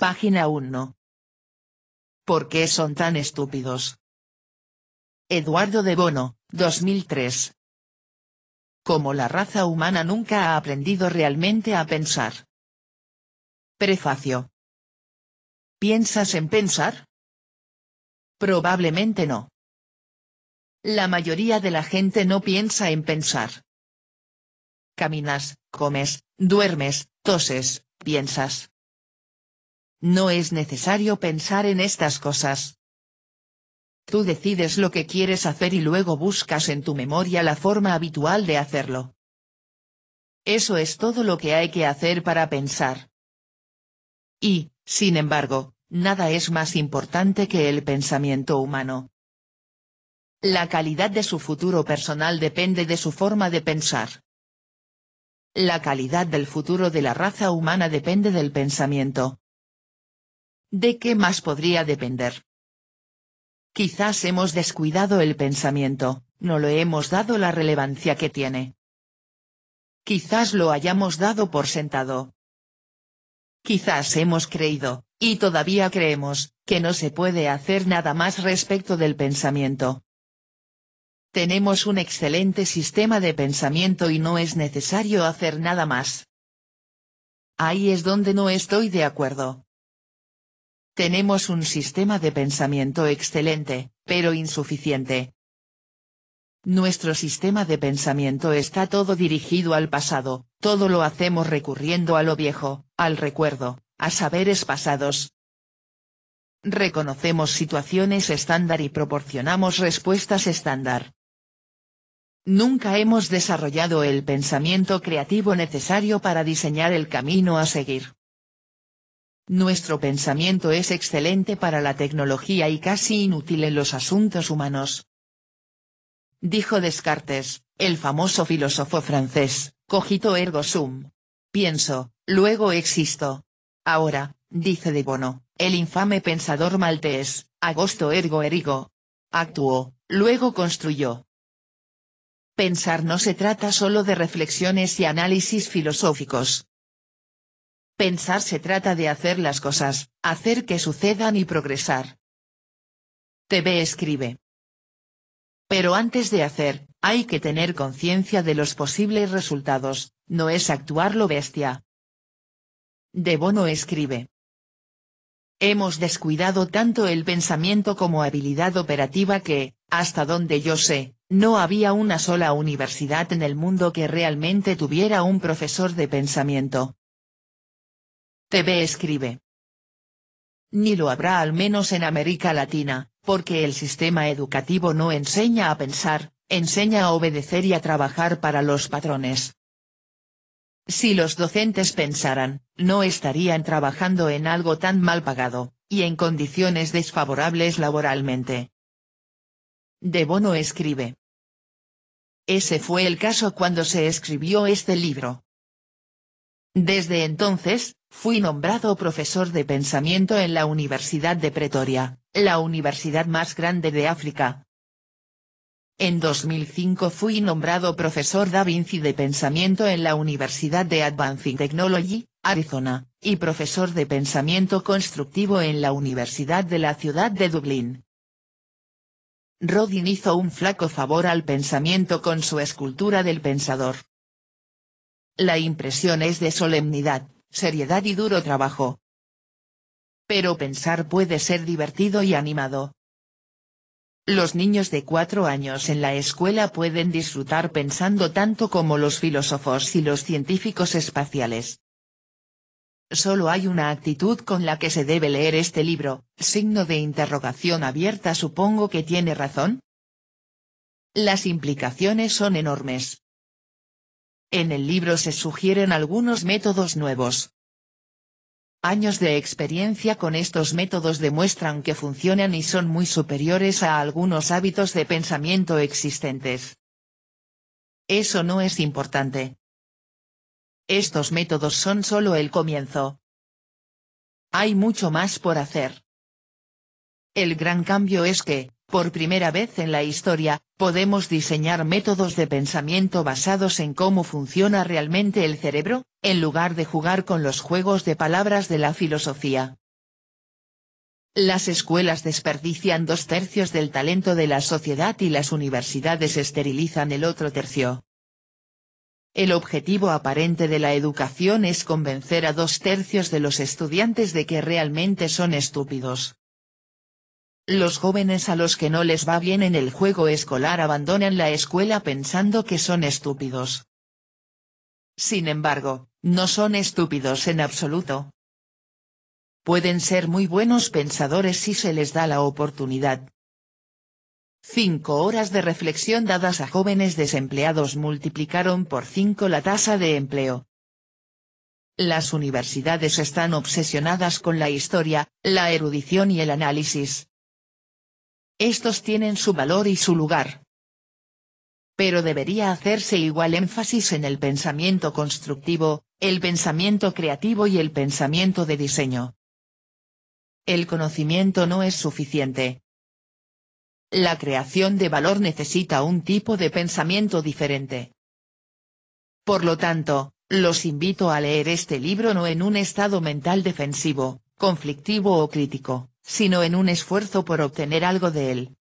Página 1. ¿Por qué son tan estúpidos? Eduardo de Bono, 2003. Como la raza humana nunca ha aprendido realmente a pensar. Prefacio. ¿Piensas en pensar? Probablemente no. La mayoría de la gente no piensa en pensar. Caminas, comes, duermes, toses, piensas. No es necesario pensar en estas cosas. Tú decides lo que quieres hacer y luego buscas en tu memoria la forma habitual de hacerlo. Eso es todo lo que hay que hacer para pensar. Y, sin embargo, nada es más importante que el pensamiento humano. La calidad de su futuro personal depende de su forma de pensar. La calidad del futuro de la raza humana depende del pensamiento. ¿De qué más podría depender? Quizás hemos descuidado el pensamiento, no le hemos dado la relevancia que tiene. Quizás lo hayamos dado por sentado. Quizás hemos creído, y todavía creemos, que no se puede hacer nada más respecto del pensamiento. Tenemos un excelente sistema de pensamiento y no es necesario hacer nada más. Ahí es donde no estoy de acuerdo. Tenemos un sistema de pensamiento excelente, pero insuficiente. Nuestro sistema de pensamiento está todo dirigido al pasado, todo lo hacemos recurriendo a lo viejo, al recuerdo, a saberes pasados. Reconocemos situaciones estándar y proporcionamos respuestas estándar. Nunca hemos desarrollado el pensamiento creativo necesario para diseñar el camino a seguir. Nuestro pensamiento es excelente para la tecnología y casi inútil en los asuntos humanos. Dijo Descartes, el famoso filósofo francés, cogito ergo sum. Pienso, luego existo. Ahora, dice De Bono, el infame pensador maltés, agosto ergo erigo. Actuó, luego construyó. Pensar no se trata solo de reflexiones y análisis filosóficos, Pensar se trata de hacer las cosas, hacer que sucedan y progresar. TV escribe. Pero antes de hacer, hay que tener conciencia de los posibles resultados, no es actuar lo bestia. De Bono escribe. Hemos descuidado tanto el pensamiento como habilidad operativa que, hasta donde yo sé, no había una sola universidad en el mundo que realmente tuviera un profesor de pensamiento. TV escribe. Ni lo habrá al menos en América Latina, porque el sistema educativo no enseña a pensar, enseña a obedecer y a trabajar para los patrones. Si los docentes pensaran, no estarían trabajando en algo tan mal pagado, y en condiciones desfavorables laboralmente. De Bono escribe. Ese fue el caso cuando se escribió este libro. Desde entonces, fui nombrado profesor de pensamiento en la Universidad de Pretoria, la universidad más grande de África. En 2005 fui nombrado profesor Da Vinci de pensamiento en la Universidad de Advancing Technology, Arizona, y profesor de pensamiento constructivo en la Universidad de la Ciudad de Dublín. Rodin hizo un flaco favor al pensamiento con su escultura del pensador la impresión es de solemnidad, seriedad y duro trabajo. Pero pensar puede ser divertido y animado. Los niños de cuatro años en la escuela pueden disfrutar pensando tanto como los filósofos y los científicos espaciales. Solo hay una actitud con la que se debe leer este libro, signo de interrogación abierta supongo que tiene razón. Las implicaciones son enormes. En el libro se sugieren algunos métodos nuevos. Años de experiencia con estos métodos demuestran que funcionan y son muy superiores a algunos hábitos de pensamiento existentes. Eso no es importante. Estos métodos son solo el comienzo. Hay mucho más por hacer. El gran cambio es que, por primera vez en la historia, ¿Podemos diseñar métodos de pensamiento basados en cómo funciona realmente el cerebro, en lugar de jugar con los juegos de palabras de la filosofía? Las escuelas desperdician dos tercios del talento de la sociedad y las universidades esterilizan el otro tercio. El objetivo aparente de la educación es convencer a dos tercios de los estudiantes de que realmente son estúpidos. Los jóvenes a los que no les va bien en el juego escolar abandonan la escuela pensando que son estúpidos. Sin embargo, no son estúpidos en absoluto. Pueden ser muy buenos pensadores si se les da la oportunidad. Cinco horas de reflexión dadas a jóvenes desempleados multiplicaron por cinco la tasa de empleo. Las universidades están obsesionadas con la historia, la erudición y el análisis, estos tienen su valor y su lugar. Pero debería hacerse igual énfasis en el pensamiento constructivo, el pensamiento creativo y el pensamiento de diseño. El conocimiento no es suficiente. La creación de valor necesita un tipo de pensamiento diferente. Por lo tanto, los invito a leer este libro no en un estado mental defensivo, conflictivo o crítico, sino en un esfuerzo por obtener algo de él.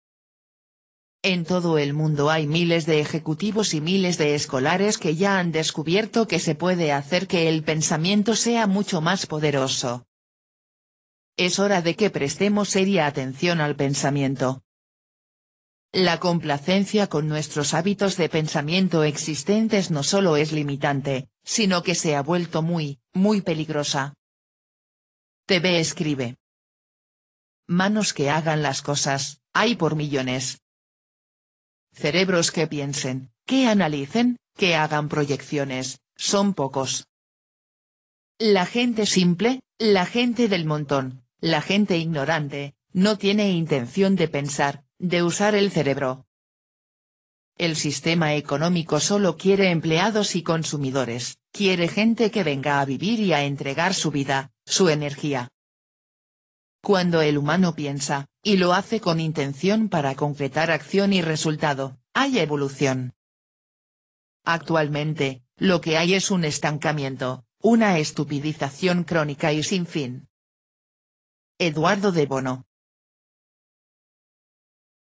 En todo el mundo hay miles de ejecutivos y miles de escolares que ya han descubierto que se puede hacer que el pensamiento sea mucho más poderoso. Es hora de que prestemos seria atención al pensamiento. La complacencia con nuestros hábitos de pensamiento existentes no solo es limitante, sino que se ha vuelto muy, muy peligrosa. TV escribe. Manos que hagan las cosas, hay por millones. Cerebros que piensen, que analicen, que hagan proyecciones, son pocos. La gente simple, la gente del montón, la gente ignorante, no tiene intención de pensar, de usar el cerebro. El sistema económico solo quiere empleados y consumidores, quiere gente que venga a vivir y a entregar su vida, su energía, cuando el humano piensa, y lo hace con intención para concretar acción y resultado, hay evolución. Actualmente, lo que hay es un estancamiento, una estupidización crónica y sin fin. Eduardo de Bono,